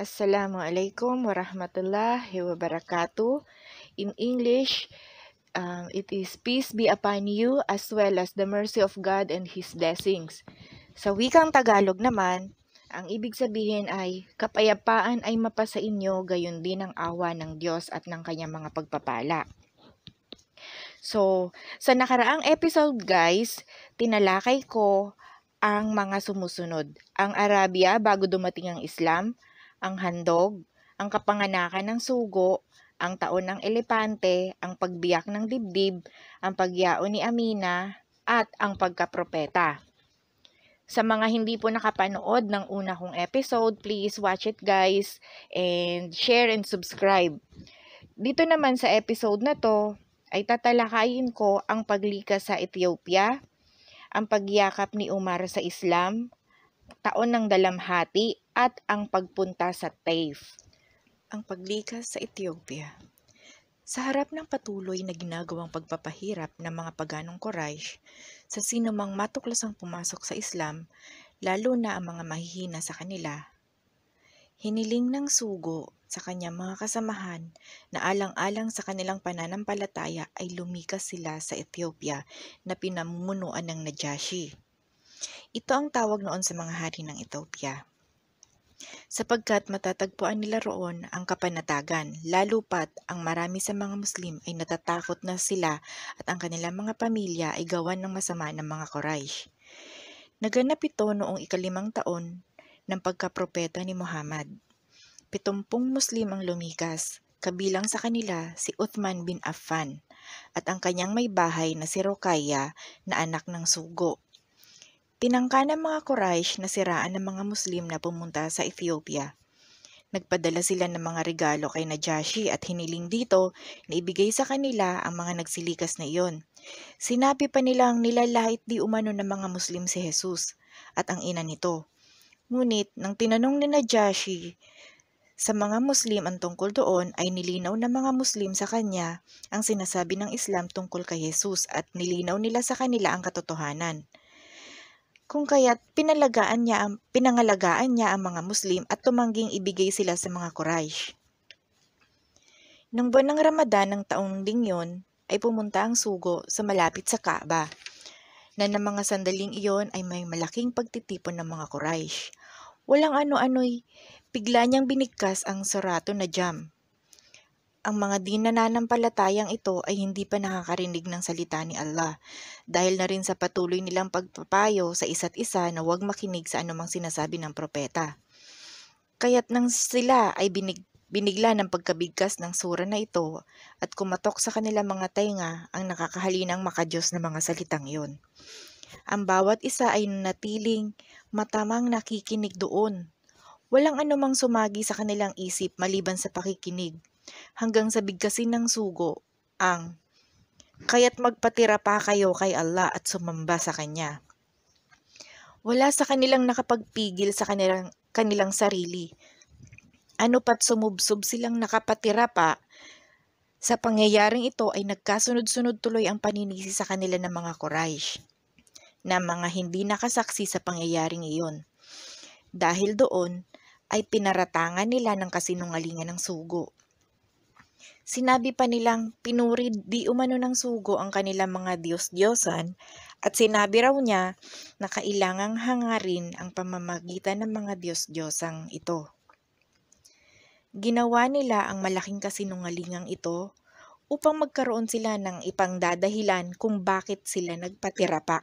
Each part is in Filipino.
Assalamualaikum warahmatullahi wabarakatuh. In English, um, it is peace be upon you as well as the mercy of God and His blessings. Sa wikang Tagalog naman, ang ibig sabihin ay kapayapaan ay mapasa inyo gayon din ang awa ng Diyos at ng kanyang mga pagpapala. So, sa nakaraang episode guys, tinalakay ko ang mga sumusunod. Ang Arabia bago dumating ang Islam, ang handog, ang kapanganakan ng sugo, ang taon ng elepante, ang pagbiyak ng dibdib, ang pagyao ni Amina, at ang pagkapropeta. Sa mga hindi po nakapanood ng una kong episode, please watch it guys and share and subscribe. Dito naman sa episode na to, ay tatalakayin ko ang paglikas sa Ethiopia, ang pagyakap ni Umar sa Islam, taon ng dalamhati, at ang pagpunta sa TAFE. Ang paglikas sa Ethiopia Sa harap ng patuloy na ginagawang pagpapahirap ng mga paganong Quraysh sa sinumang matuklasang pumasok sa Islam, lalo na ang mga mahihina sa kanila, hiniling ng sugo sa kanya mga kasamahan na alang-alang sa kanilang pananampalataya ay lumikas sila sa Ethiopia na pinamumunuan ng Najashi. Ito ang tawag noon sa mga hari ng Ethiopia sapagkat matatagpuan nila roon ang kapanatagan, lalo pat ang marami sa mga Muslim ay natatakot na sila at ang kanilang mga pamilya ay gawan ng masama ng mga Quraysh. Naganap ito noong ikalimang taon ng pagkapropeta ni Muhammad. Pitumpung Muslim ang lumikas, kabilang sa kanila si Uthman bin Affan at ang kanyang may bahay na si Rokaya na anak ng sugo Tinangka ng mga Quraysh na siraan ng mga Muslim na pumunta sa Ethiopia. Nagpadala sila ng mga regalo kay Najashi at hiniling dito na ibigay sa kanila ang mga nagsilikas na iyon. Sinabi pa nilang nilalait di umano ng mga Muslim si Jesus at ang ina nito. Ngunit nang tinanong ni Najashi sa mga Muslim ang tungkol doon ay nilinaw ng mga Muslim sa kanya ang sinasabi ng Islam tungkol kay Jesus at nilinaw nila sa kanila ang katotohanan kung kaya't pinalagaan niya ang, pinangalagaan niya ang mga Muslim at tumangging ibigay sila sa mga Quraysh. Nang buwan ng Ramadan ng taong ding yon, ay pumunta ang sugo sa malapit sa Kaaba, na ng mga sandaling iyon ay may malaking pagtitipon ng mga Quraysh. Walang ano-ano'y, pigla niyang binigkas ang sarato na jam ang mga di nananampalatayang ito ay hindi pa nakakarinig ng salita ni Allah dahil na rin sa patuloy nilang pagpapayo sa isa't isa na huwag makinig sa anumang sinasabi ng propeta. Kaya't nang sila ay binig, binigla ng pagkabigkas ng sura na ito at kumatok sa kanila mga tainga ang nakakahalinang makadiyos na mga salitang iyon. Ang bawat isa ay natiling matamang nakikinig doon. Walang anumang sumagi sa kanilang isip maliban sa pakikinig hanggang sa bigkasin ng sugo ang kaya't magpatira pa kayo kay Allah at sumamba sa Kanya. Wala sa kanilang nakapagpigil sa kanilang, kanilang sarili. Ano pat sumubsob silang nakapatira pa, sa pangyayaring ito ay nagkasunod-sunod tuloy ang paninisi sa kanila ng mga Quraysh na mga hindi nakasaksi sa pangyayaring iyon. Dahil doon, ay pinaratangan nila ng kasinungalingan ng sugo. Sinabi pa nilang pinuri di umano ng sugo ang kanilang mga Diyos-Diyosan at sinabi raw niya na kailangang hangarin ang pamamagitan ng mga Diyos-Diyosang ito. Ginawa nila ang malaking kasinungalingang ito upang magkaroon sila ng ipangdadahilan kung bakit sila nagpatira pa.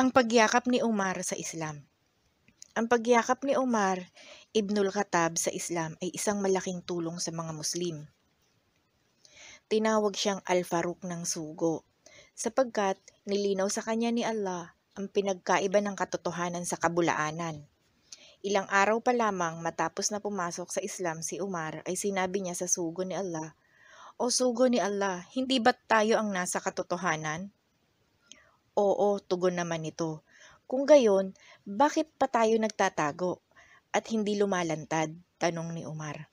Ang pagyakap ni Umar sa Islam Ang pagyakap ni Umar Ibnul Khattab sa Islam ay isang malaking tulong sa mga Muslim. Tinawag siyang Al-Faruq ng Sugo sapagkat nilinaw sa kanya ni Allah ang pinagkaiba ng katotohanan sa kabulaanan. Ilang araw pa lamang matapos na pumasok sa Islam si Umar ay sinabi niya sa sugo ni Allah, O sugo ni Allah, hindi ba tayo ang nasa katotohanan? Oo, tugon naman ito. Kung gayon, bakit pa tayo nagtatago? at hindi lumalantad? Tanong ni Umar.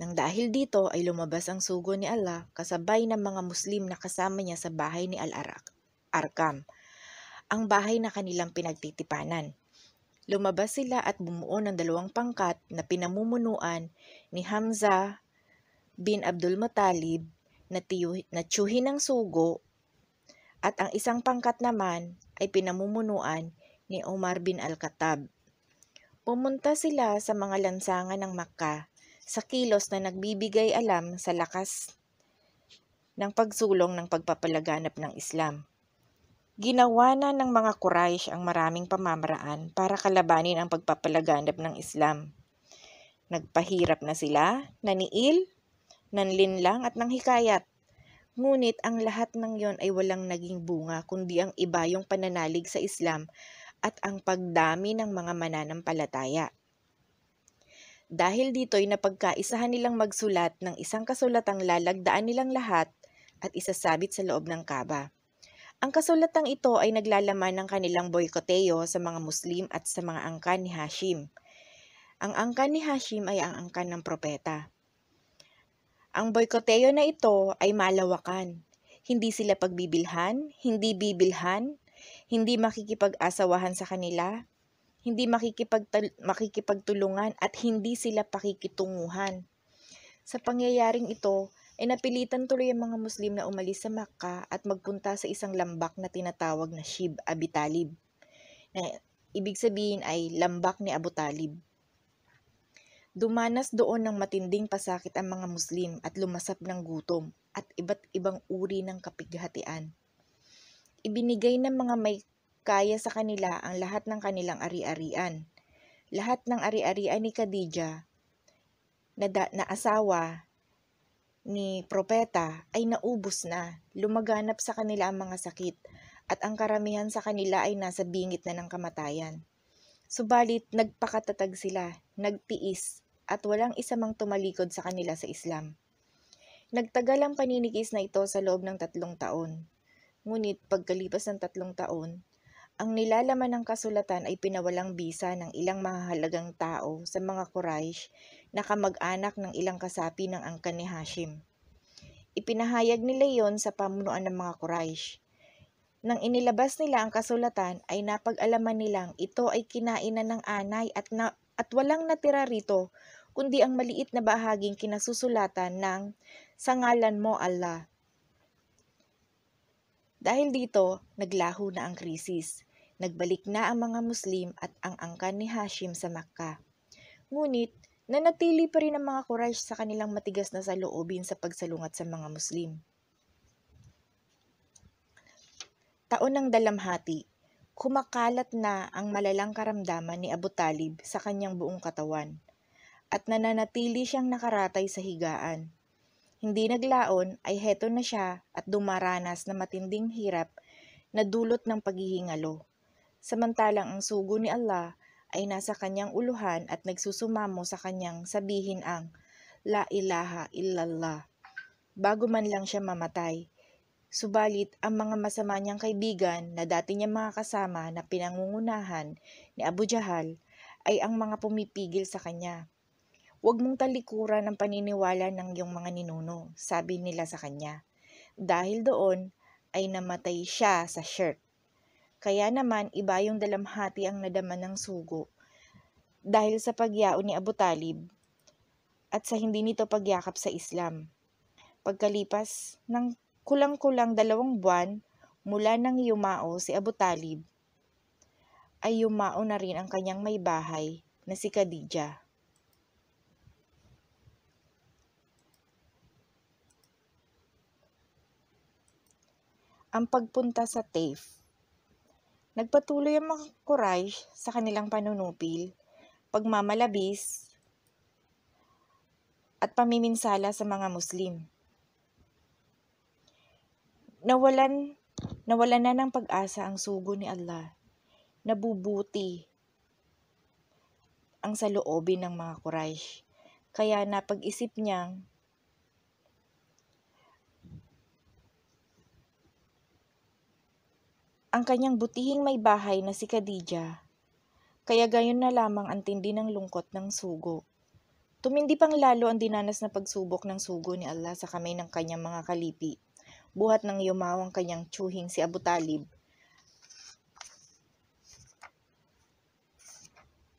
Nang dahil dito ay lumabas ang sugo ni Allah kasabay ng mga Muslim na kasama niya sa bahay ni Al-Arak, Arkam, ang bahay na kanilang pinagtitipanan. Lumabas sila at bumuo ng dalawang pangkat na pinamumunuan ni Hamza bin Abdul Muttalib na, tiyuhi, na tiyuhin ng sugo at ang isang pangkat naman ay pinamumunuan ni Umar bin Al-Khattab Pumunta sila sa mga lansangan ng Makka, sa kilos na nagbibigay alam sa lakas ng pagsulong ng pagpapalaganap ng Islam. Ginawa na ng mga Quraysh ang maraming pamamaraan para kalabanin ang pagpapalaganap ng Islam. Nagpahirap na sila, naniil, nanlinlang at nang hikayat. Ngunit ang lahat ng yon ay walang naging bunga kundi ang iba yung pananalig sa Islam at ang pagdami ng mga mananampalataya. Dahil dito'y napagkaisahan nilang magsulat ng isang kasulatang lalagdaan nilang lahat at isasabit sa loob ng kaba. Ang kasulatang ito ay naglalaman ng kanilang boykoteo sa mga Muslim at sa mga angkan ni Hashim. Ang angkan ni Hashim ay ang angkan ng propeta. Ang boykoteo na ito ay malawakan. Hindi sila pagbibilhan, hindi bibilhan, hindi makikipag-asawahan sa kanila, hindi makikipagtal- makikipagtulungan at hindi sila pakikitunguhan. Sa pangyayaring ito, ay napilitan tuloy ang mga Muslim na umalis sa Makkah at magpunta sa isang lambak na tinatawag na Shib Abi Talib. Na ibig sabihin ay lambak ni Abu Talib. Dumanas doon ng matinding pasakit ang mga Muslim at lumasap ng gutom at iba't ibang uri ng kapighatian. Ibinigay ng mga may kaya sa kanila ang lahat ng kanilang ari-arian. Lahat ng ari-arian ni Khadija na, da, na asawa ni propeta ay naubos na. Lumaganap sa kanila ang mga sakit at ang karamihan sa kanila ay nasa bingit na ng kamatayan. Subalit nagpakatatag sila, nagtiis at walang isa mang tumalikod sa kanila sa Islam. Nagtagal ang paninikis na ito sa loob ng tatlong taon. Ngunit pagkalipas ng tatlong taon, ang nilalaman ng kasulatan ay pinawalang bisa ng ilang mahalagang tao sa mga Quraysh na kamag-anak ng ilang kasapi ng angkan ni Hashim. Ipinahayag nila yon sa pamunuan ng mga Quraysh. Nang inilabas nila ang kasulatan ay napag-alaman nilang ito ay kinainan ng anay at, na, at walang natira rito kundi ang maliit na bahaging kinasusulatan ng Sangalan mo Allah dahil dito, naglaho na ang krisis. Nagbalik na ang mga Muslim at ang angkan ni Hashim sa Makkah. Ngunit, nanatili pa rin ang mga Quraysh sa kanilang matigas na saloobin sa pagsalungat sa mga Muslim. Taon ng dalamhati, kumakalat na ang malalang karamdaman ni Abu Talib sa kanyang buong katawan at nananatili siyang nakaratay sa higaan hindi naglaon ay heto na siya at dumaranas na matinding hirap na dulot ng paghihingalo. Samantalang ang sugo ni Allah ay nasa kanyang uluhan at nagsusumamo sa kanyang sabihin ang La ilaha illallah bago man lang siya mamatay. Subalit, ang mga masama niyang kaibigan na dati niyang mga kasama na pinangungunahan ni Abu Jahal ay ang mga pumipigil sa kanya. Huwag mong talikuran ang paniniwala ng iyong mga ninuno, sabi nila sa kanya. Dahil doon ay namatay siya sa shirt. Kaya naman iba yung dalamhati ang nadama ng sugo dahil sa pagyao ni Abu Talib at sa hindi nito pagyakap sa Islam. Pagkalipas ng kulang-kulang dalawang buwan mula nang yumao si Abu Talib, ay yumao na rin ang kanyang may bahay na si Khadijah. ang pagpunta sa TAFE. Nagpatuloy ang mga Quraysh sa kanilang panunupil, pagmamalabis, at pamiminsala sa mga Muslim. Nawalan, nawalan na ng pag-asa ang sugo ni Allah. Nabubuti ang saloobin ng mga Quraysh. Kaya napag-isip niyang ang kanyang butihing may bahay na si Khadija. Kaya gayon na lamang ang tindi ng lungkot ng sugo. Tumindi pang lalo ang dinanas na pagsubok ng sugo ni Allah sa kamay ng kanyang mga kalipi. Buhat ng yumawang kanyang tsuhing si Abu Talib.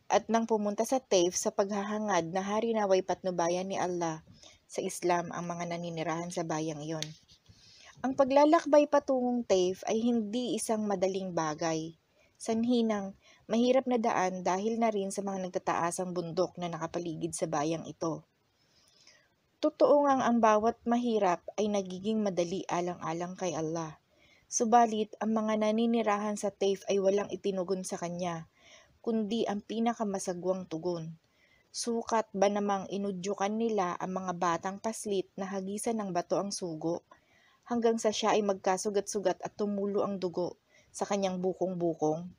At nang pumunta sa Taif sa paghahangad na hari naway patnubayan ni Allah sa Islam ang mga naninirahan sa bayang iyon. Ang paglalakbay patungong TAFE ay hindi isang madaling bagay. Sanhi ng mahirap na daan dahil na rin sa mga nagtataasang bundok na nakapaligid sa bayang ito. Totoo ngang ang bawat mahirap ay nagiging madali alang-alang kay Allah. Subalit, ang mga naninirahan sa TAFE ay walang itinugon sa kanya, kundi ang pinakamasagwang tugon. Sukat ba namang inudyukan nila ang mga batang paslit na hagisan ng bato ang sugo? hanggang sa siya ay magkasugat-sugat at tumulo ang dugo sa kanyang bukong-bukong.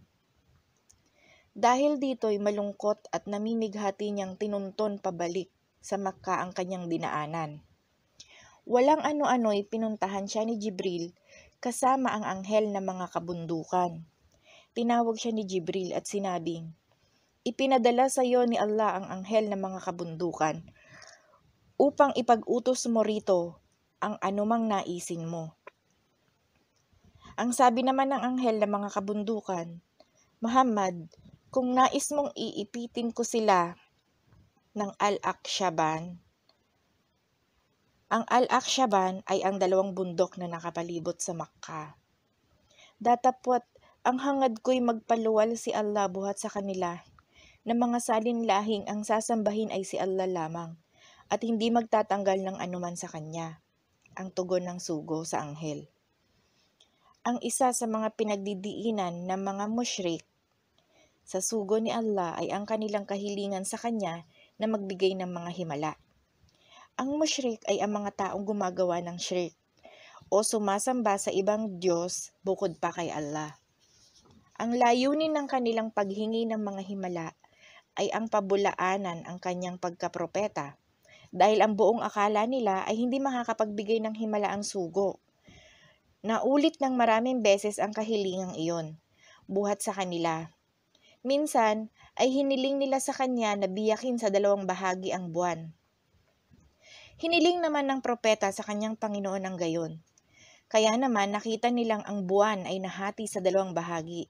Dahil dito'y malungkot at namimighati niyang tinunton pabalik sa Makka ang kanyang dinaanan. Walang ano-ano'y pinuntahan siya ni Jibril kasama ang anghel na mga kabundukan. Tinawag siya ni Jibril at sinabing, Ipinadala sa iyo ni Allah ang anghel na mga kabundukan upang ipag-utos mo rito ang anumang naisin mo. Ang sabi naman ng anghel ng mga kabundukan, Muhammad, kung nais mong iipitin ko sila ng al aqshaban ang al aqshaban ay ang dalawang bundok na nakapalibot sa Makka. Datapwat ang hangad ko'y magpaluwal si Allah buhat sa kanila na mga salin lahing ang sasambahin ay si Allah lamang at hindi magtatanggal ng anuman sa kanya ang tugon ng sugo sa anghel. Ang isa sa mga pinagdidiinan ng mga mushrik sa sugo ni Allah ay ang kanilang kahilingan sa Kanya na magbigay ng mga himala. Ang mushrik ay ang mga taong gumagawa ng shirk o sumasamba sa ibang Diyos bukod pa kay Allah. Ang layunin ng kanilang paghingi ng mga himala ay ang pabulaanan ang kanyang pagkapropeta dahil ang buong akala nila ay hindi makakapagbigay ng himalaang sugo. Naulit ng maraming beses ang kahilingang iyon, buhat sa kanila. Minsan ay hiniling nila sa kanya na biyakin sa dalawang bahagi ang buwan. Hiniling naman ng propeta sa kanyang Panginoon ang gayon. Kaya naman nakita nilang ang buwan ay nahati sa dalawang bahagi.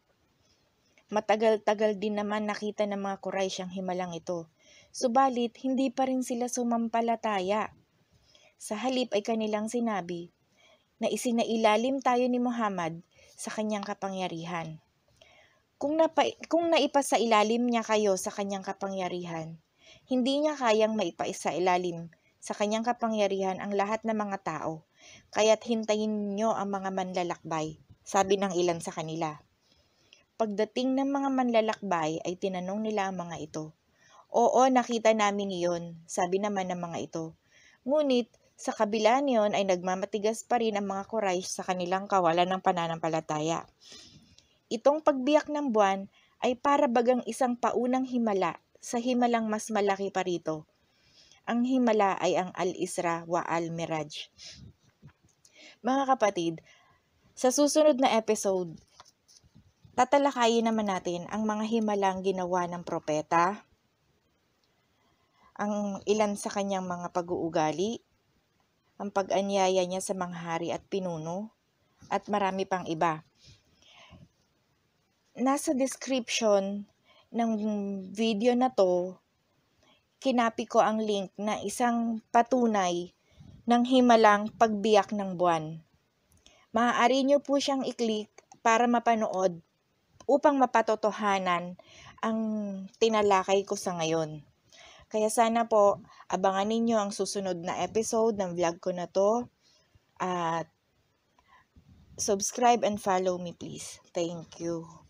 Matagal-tagal din naman nakita ng mga Quraysh ang himalang ito subalit hindi pa rin sila sumampalataya. Sa halip ay kanilang sinabi na isinailalim tayo ni Muhammad sa kanyang kapangyarihan. Kung, napa, kung sa ilalim niya kayo sa kanyang kapangyarihan, hindi niya kayang maipaisa ilalim sa kanyang kapangyarihan ang lahat ng mga tao, kaya't hintayin niyo ang mga manlalakbay, sabi ng ilan sa kanila. Pagdating ng mga manlalakbay ay tinanong nila ang mga ito, Oo, nakita namin iyon, sabi naman ng mga ito. Ngunit, sa kabila niyon ay nagmamatigas pa rin ang mga Quraysh sa kanilang kawalan ng pananampalataya. Itong pagbiyak ng buwan ay para bagang isang paunang himala sa himalang mas malaki pa rito. Ang himala ay ang Al-Isra wa Al-Miraj. Mga kapatid, sa susunod na episode, tatalakayin naman natin ang mga himalang ginawa ng propeta, ang ilan sa kanyang mga pag-uugali, ang pag-anyaya niya sa mga hari at pinuno, at marami pang iba. Nasa description ng video na to, kinapi ko ang link na isang patunay ng himalang pagbiyak ng buwan. Maaari nyo po siyang i-click para mapanood upang mapatotohanan ang tinalakay ko sa ngayon. Kaya sana po, abangan ninyo ang susunod na episode ng vlog ko na to. At subscribe and follow me please. Thank you.